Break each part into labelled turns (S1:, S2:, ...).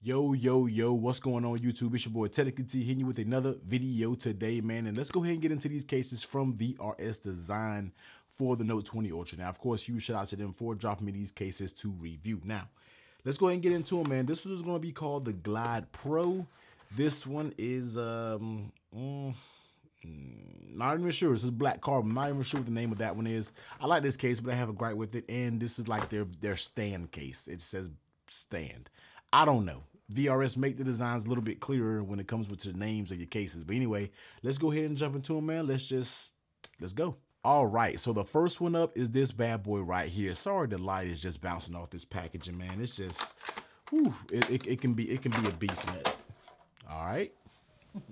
S1: Yo, yo, yo, what's going on YouTube? It's your boy Technically T hitting you with another video today, man. And let's go ahead and get into these cases from VRS Design for the Note 20 Ultra. Now, of course, huge shout out to them for dropping me these cases to review. Now, let's go ahead and get into them, man. This one is going to be called the Glide Pro. This one is, um, mm, not even sure. This is black carbon. Not even sure what the name of that one is. I like this case, but I have a gripe with it. And this is like their, their stand case. It says stand. I don't know. VRS make the designs a little bit clearer when it comes with the names of your cases. But anyway, let's go ahead and jump into them, man. Let's just, let's go. All right, so the first one up is this bad boy right here. Sorry, the light is just bouncing off this packaging, man. It's just, whew, it, it, it can be, it can be a beast, man. All right.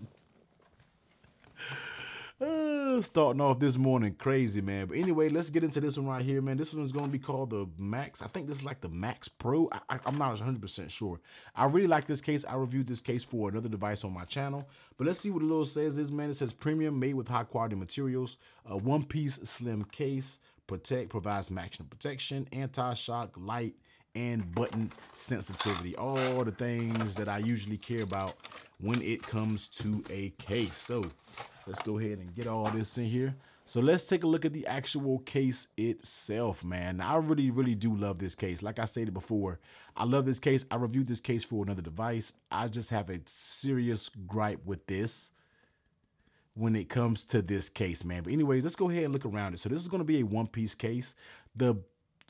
S1: starting off this morning crazy, man. But anyway, let's get into this one right here, man. This one's going to be called the Max. I think this is like the Max Pro. I, am not 100% sure. I really like this case. I reviewed this case for another device on my channel. But let's see what the little says is, man. It says premium made with high quality materials. A one-piece slim case. Protect provides maximum protection. Anti-shock, light, and button sensitivity. All the things that I usually care about when it comes to a case. So Let's go ahead and get all this in here. So let's take a look at the actual case itself, man. I really, really do love this case. Like I stated before, I love this case. I reviewed this case for another device. I just have a serious gripe with this when it comes to this case, man. But anyways, let's go ahead and look around it. So this is going to be a one-piece case. The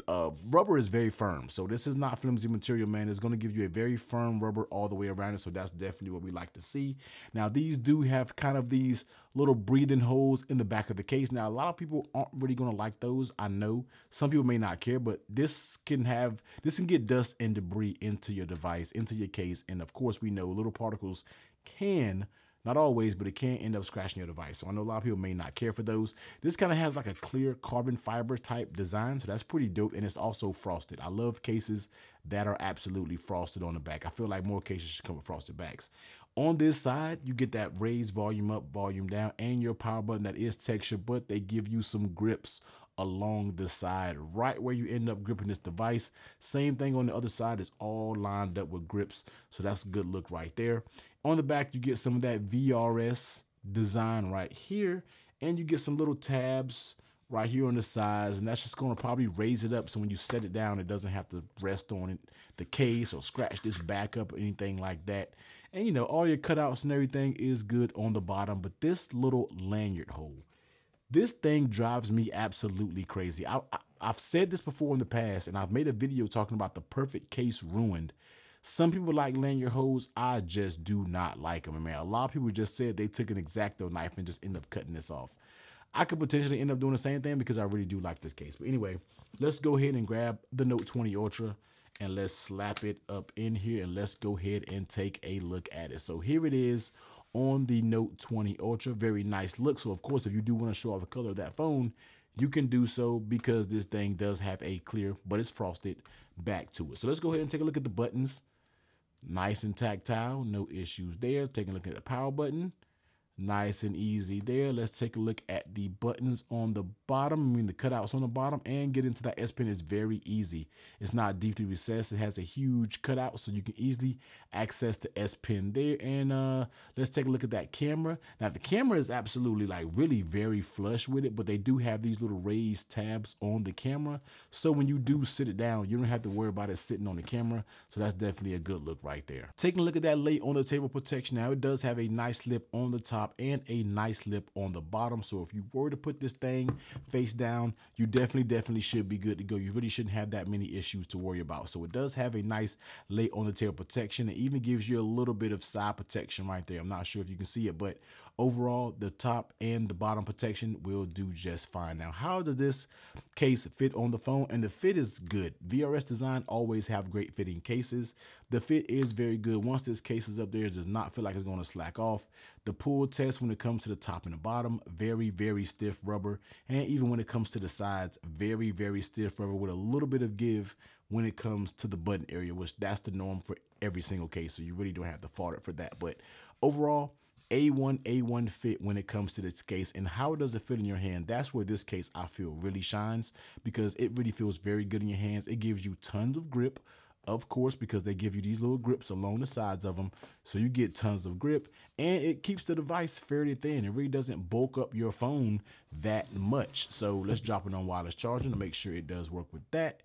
S1: uh, rubber is very firm. So this is not flimsy material, man. It's going to give you a very firm rubber all the way around it. So that's definitely what we like to see. Now, these do have kind of these little breathing holes in the back of the case. Now, a lot of people aren't really going to like those. I know some people may not care, but this can have, this can get dust and debris into your device, into your case. And of course, we know little particles can not always, but it can end up scratching your device. So I know a lot of people may not care for those. This kind of has like a clear carbon fiber type design, so that's pretty dope. And it's also frosted. I love cases that are absolutely frosted on the back. I feel like more cases should come with frosted backs. On this side, you get that raised volume up, volume down, and your power button that is textured, but they give you some grips along the side, right where you end up gripping this device. Same thing on the other side It's all lined up with grips. So that's a good look right there. On the back, you get some of that VRS design right here, and you get some little tabs right here on the sides, and that's just gonna probably raise it up so when you set it down, it doesn't have to rest on it, the case or scratch this back up or anything like that. And you know, all your cutouts and everything is good on the bottom, but this little lanyard hole, this thing drives me absolutely crazy. I, I, I've said this before in the past, and I've made a video talking about the perfect case ruined some people like lanyard holes. I just do not like them, man. A lot of people just said they took an exacto knife and just end up cutting this off. I could potentially end up doing the same thing because I really do like this case. But anyway, let's go ahead and grab the Note 20 Ultra and let's slap it up in here and let's go ahead and take a look at it. So here it is on the Note 20 Ultra. Very nice look. So of course, if you do want to show off the color of that phone, you can do so because this thing does have a clear, but it's frosted back to it. So let's go ahead and take a look at the buttons. Nice and tactile, no issues there. Taking a look at the power button nice and easy there. Let's take a look at the buttons on the bottom, I mean the cutouts on the bottom and get into that S Pen is very easy. It's not deeply recessed. It has a huge cutout so you can easily access the S Pen there. And uh, let's take a look at that camera. Now the camera is absolutely like really very flush with it, but they do have these little raised tabs on the camera. So when you do sit it down, you don't have to worry about it sitting on the camera. So that's definitely a good look right there. Taking a look at that late on the table protection. Now it does have a nice lip on the top top and a nice lip on the bottom. So if you were to put this thing face down, you definitely, definitely should be good to go. You really shouldn't have that many issues to worry about. So it does have a nice lay on the tail protection. It even gives you a little bit of side protection right there. I'm not sure if you can see it, but Overall, the top and the bottom protection will do just fine. Now, how does this case fit on the phone? And the fit is good. VRS Design always have great fitting cases. The fit is very good. Once this case is up there, it does not feel like it's going to slack off. The pull test when it comes to the top and the bottom, very, very stiff rubber. And even when it comes to the sides, very, very stiff rubber with a little bit of give when it comes to the button area, which that's the norm for every single case. So you really don't have to fault it for that. But overall, a1, A1 fit when it comes to this case and how does it fit in your hand? That's where this case I feel really shines because it really feels very good in your hands. It gives you tons of grip, of course, because they give you these little grips along the sides of them. So you get tons of grip and it keeps the device fairly thin. It really doesn't bulk up your phone that much. So let's drop it on wireless charging to make sure it does work with that.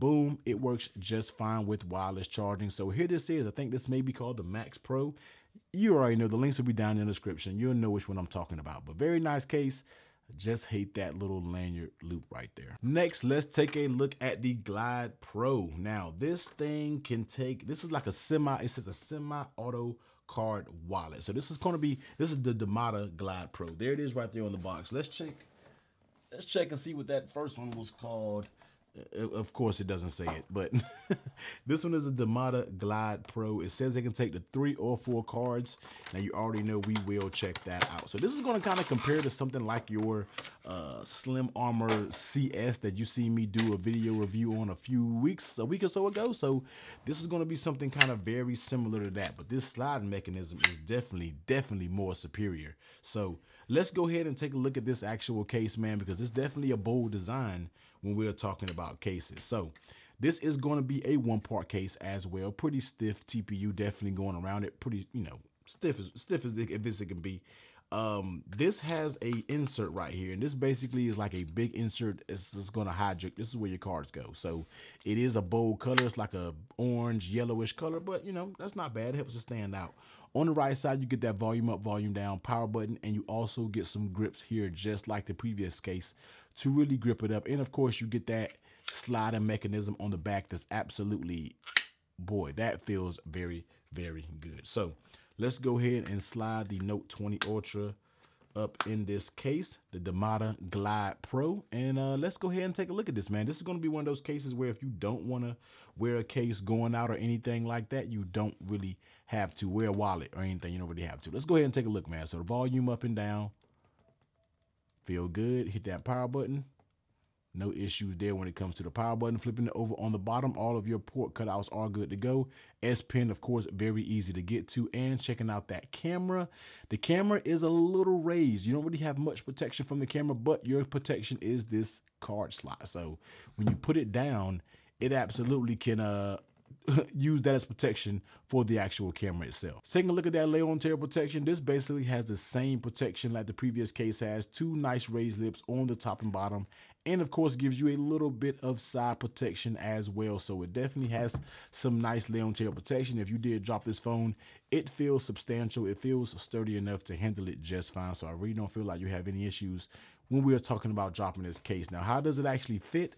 S1: Boom, it works just fine with wireless charging. So here this is, I think this may be called the Max Pro. You already know the links will be down in the description. You'll know which one I'm talking about. But very nice case. Just hate that little lanyard loop right there. Next, let's take a look at the Glide Pro. Now, this thing can take, this is like a semi, it says a semi-auto card wallet. So this is gonna be, this is the Damata Glide Pro. There it is right there on the box. Let's check, let's check and see what that first one was called. Uh, uh, of course, it doesn't say it, but this one is a Demata Glide Pro. It says it can take the three or four cards. Now, you already know we will check that out. So this is going to kind of compare to something like your uh, Slim Armor CS that you see me do a video review on a few weeks, a week or so ago. So this is going to be something kind of very similar to that, but this slide mechanism is definitely, definitely more superior. So let's go ahead and take a look at this actual case, man, because it's definitely a bold design when we're talking about cases. So this is going to be a one part case as well. Pretty stiff TPU, definitely going around it. Pretty, you know, stiff as stiff as this it can be. Um, this has a insert right here, and this basically is like a big insert. It's, it's going to hijack. This is where your cards go. So it is a bold color. It's like a orange, yellowish color, but you know, that's not bad. It helps to stand out on the right side, you get that volume up, volume down power button, and you also get some grips here, just like the previous case, to really grip it up. And of course, you get that sliding mechanism on the back that's absolutely, boy, that feels very, very good. So let's go ahead and slide the Note 20 Ultra up in this case, the Damata Glide Pro. And uh, let's go ahead and take a look at this, man. This is going to be one of those cases where if you don't want to wear a case going out or anything like that, you don't really have to wear a wallet or anything. You don't really have to. Let's go ahead and take a look, man. So the volume up and down. Feel good. Hit that power button. No issues there when it comes to the power button. Flipping it over on the bottom, all of your port cutouts are good to go. S-Pen, of course, very easy to get to. And checking out that camera. The camera is a little raised. You don't really have much protection from the camera, but your protection is this card slot. So when you put it down, it absolutely can uh, use that as protection for the actual camera itself. So taking a look at that layer on tear protection, this basically has the same protection like the previous case has, two nice raised lips on the top and bottom, and of course gives you a little bit of side protection as well. So it definitely has some nice lay on tail protection. If you did drop this phone, it feels substantial. It feels sturdy enough to handle it just fine. So I really don't feel like you have any issues when we are talking about dropping this case. Now, how does it actually fit?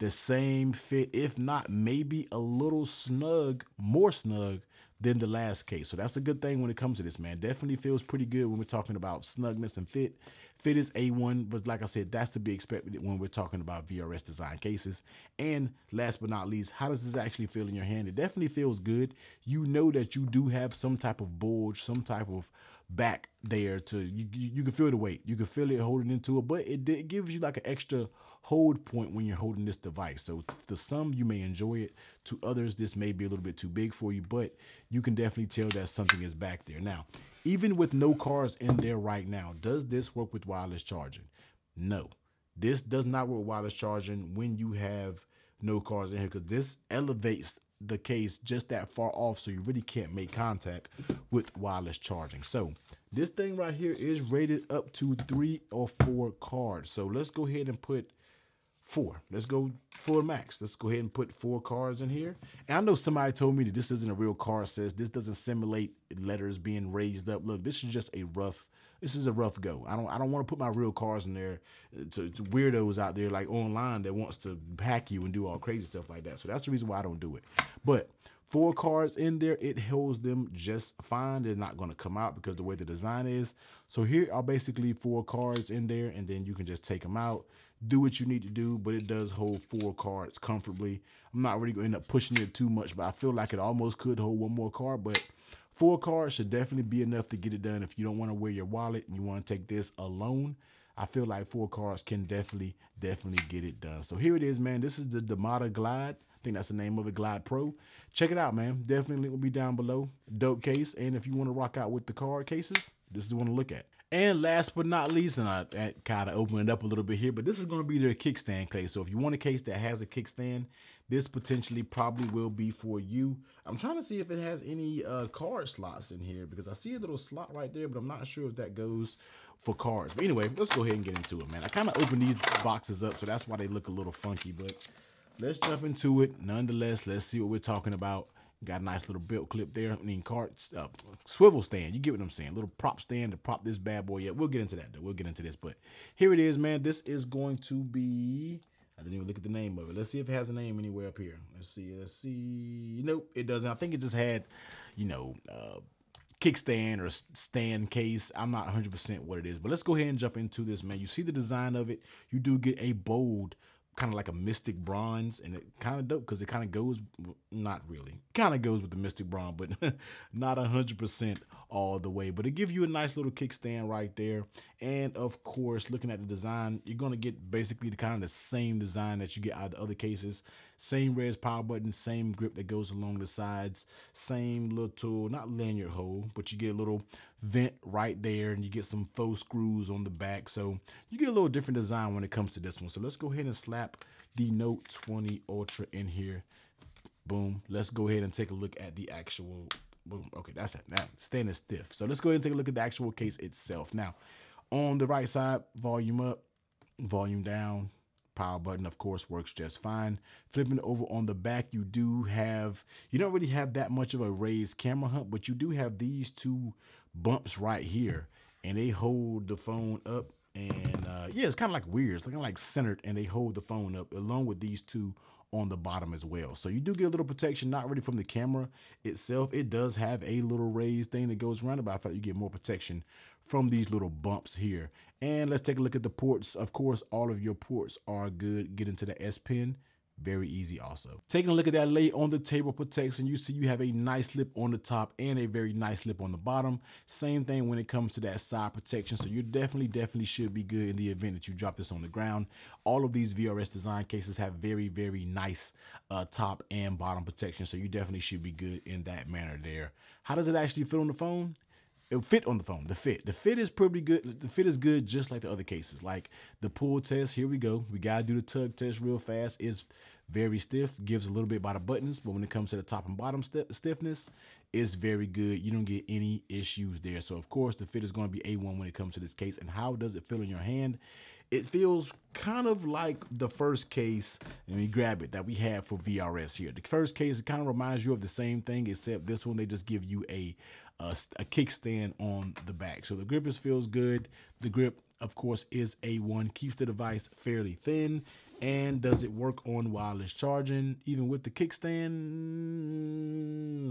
S1: the same fit, if not maybe a little snug, more snug than the last case. So that's a good thing when it comes to this, man. Definitely feels pretty good when we're talking about snugness and fit. Fit is A1, but like I said, that's to be expected when we're talking about VRS design cases. And last but not least, how does this actually feel in your hand? It definitely feels good. You know that you do have some type of bulge, some type of back there to, you, you, you can feel the weight. You can feel it holding into it, but it, it gives you like an extra hold point when you're holding this device. So to some, you may enjoy it. To others, this may be a little bit too big for you, but you can definitely tell that something is back there. Now, even with no cars in there right now, does this work with wireless charging? No, this does not work with wireless charging when you have no cars in here because this elevates the case just that far off so you really can't make contact with wireless charging. So this thing right here is rated up to three or four cards. So let's go ahead and put four. Let's go four max. Let's go ahead and put four cards in here. And I know somebody told me that this isn't a real card says This doesn't simulate letters being raised up. Look, this is just a rough, this is a rough go. I don't, I don't want to put my real cards in there to, to, weirdos out there like online that wants to hack you and do all crazy stuff like that. So that's the reason why I don't do it. But four cards in there, it holds them just fine. They're not going to come out because the way the design is. So here are basically four cards in there, and then you can just take them out, do what you need to do, but it does hold four cards comfortably. I'm not really going to end up pushing it too much, but I feel like it almost could hold one more card, but four cards should definitely be enough to get it done if you don't want to wear your wallet and you want to take this alone. I feel like four cards can definitely, definitely get it done. So here it is, man. This is the Damata Glide. I think that's the name of it, Glide Pro. Check it out, man. Definitely link will be down below. Dope case. And if you want to rock out with the card cases, this is the one to look at. And last but not least, and I, I kind of open it up a little bit here, but this is going to be their kickstand case. So if you want a case that has a kickstand, this potentially probably will be for you. I'm trying to see if it has any uh, card slots in here because I see a little slot right there, but I'm not sure if that goes for cards. But anyway, let's go ahead and get into it, man. I kind of opened these boxes up, so that's why they look a little funky, but let's jump into it. Nonetheless, let's see what we're talking about. Got a nice little belt clip there. I mean, cart, uh, swivel stand. You get what I'm saying? Little prop stand to prop this bad boy. Yeah, we'll get into that, though. We'll get into this. But here it is, man. This is going to be... I didn't even look at the name of it. Let's see if it has a name anywhere up here. Let's see. Let's see. Nope, it doesn't. I think it just had, you know, uh, kickstand or stand case. I'm not 100% what it is. But let's go ahead and jump into this, man. You see the design of it. You do get a bold kind of like a mystic bronze, and it kind of dope because it kind of goes, not really, kind of goes with the mystic bronze, but not a hundred percent all the way. But it gives you a nice little kickstand right there, and of course, looking at the design, you're gonna get basically the kind of the same design that you get out of the other cases. Same res power button, same grip that goes along the sides, same little, not lanyard hole, but you get a little vent right there and you get some faux screws on the back. So you get a little different design when it comes to this one. So let's go ahead and slap the Note 20 Ultra in here. Boom. Let's go ahead and take a look at the actual boom. Okay, that's it. Now standing stiff. So let's go ahead and take a look at the actual case itself. Now, on the right side, volume up, volume down, power button, of course, works just fine. Flipping over on the back, you do have, you don't really have that much of a raised camera hump, but you do have these two bumps right here and they hold the phone up and uh, yeah, it's kind of like weird. It's looking like centered and they hold the phone up along with these two on the bottom as well. So you do get a little protection, not really from the camera itself. It does have a little raised thing that goes around it, but I you get more protection from these little bumps here. And let's take a look at the ports. Of course, all of your ports are good. Get into the S Pen very easy also. Taking a look at that lay on the table protection, you see you have a nice lip on the top and a very nice lip on the bottom. Same thing when it comes to that side protection. So you definitely, definitely should be good in the event that you drop this on the ground. All of these VRS design cases have very, very nice uh, top and bottom protection. So you definitely should be good in that manner there. How does it actually fit on the phone? it fit on the phone. The fit, the fit is pretty good. The fit is good, just like the other cases. Like the pull test. Here we go. We gotta do the tug test real fast. Is very stiff. Gives a little bit by the buttons, but when it comes to the top and bottom st stiffness, it's very good. You don't get any issues there. So of course, the fit is gonna be A1 when it comes to this case. And how does it feel in your hand? It feels kind of like the first case, let me grab it, that we had for VRS here. The first case, it kind of reminds you of the same thing, except this one, they just give you a a, a kickstand on the back. So the grip is, feels good. The grip, of course, is A1, keeps the device fairly thin. And does it work on wireless charging, even with the kickstand?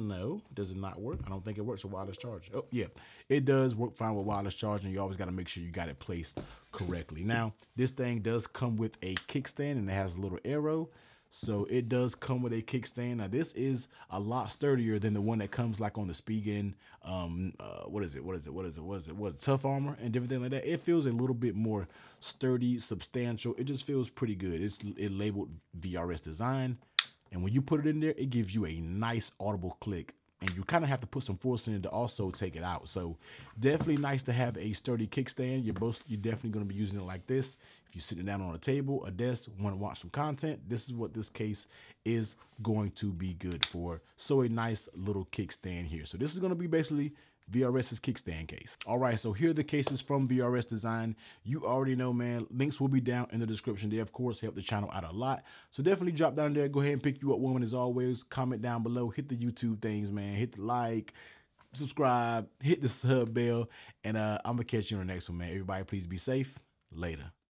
S1: No, does it not work? I don't think it works with wireless charging. Oh, yeah, it does work fine with wireless charging. You always got to make sure you got it placed correctly. Now, this thing does come with a kickstand and it has a little arrow. So it does come with a kickstand. Now this is a lot sturdier than the one that comes like on the Spigen, um, uh, what is it? What is it? What is it? What is it? What is Tough armor and different like that. It feels a little bit more sturdy, substantial. It just feels pretty good. It's it labeled VRS design. And when you put it in there, it gives you a nice audible click. And you kind of have to put some force in it to also take it out. So definitely nice to have a sturdy kickstand. You're both you're definitely going to be using it like this. You're sitting down on a table, a desk, want to watch some content. This is what this case is going to be good for. So a nice little kickstand here. So this is going to be basically VRS's kickstand case. All right, so here are the cases from VRS Design. You already know, man. Links will be down in the description. They, of course, help the channel out a lot. So definitely drop down there. Go ahead and pick you up, woman, as always. Comment down below. Hit the YouTube things, man. Hit the like, subscribe, hit the sub bell, and uh, I'm going to catch you in the next one, man. Everybody, please be safe. Later.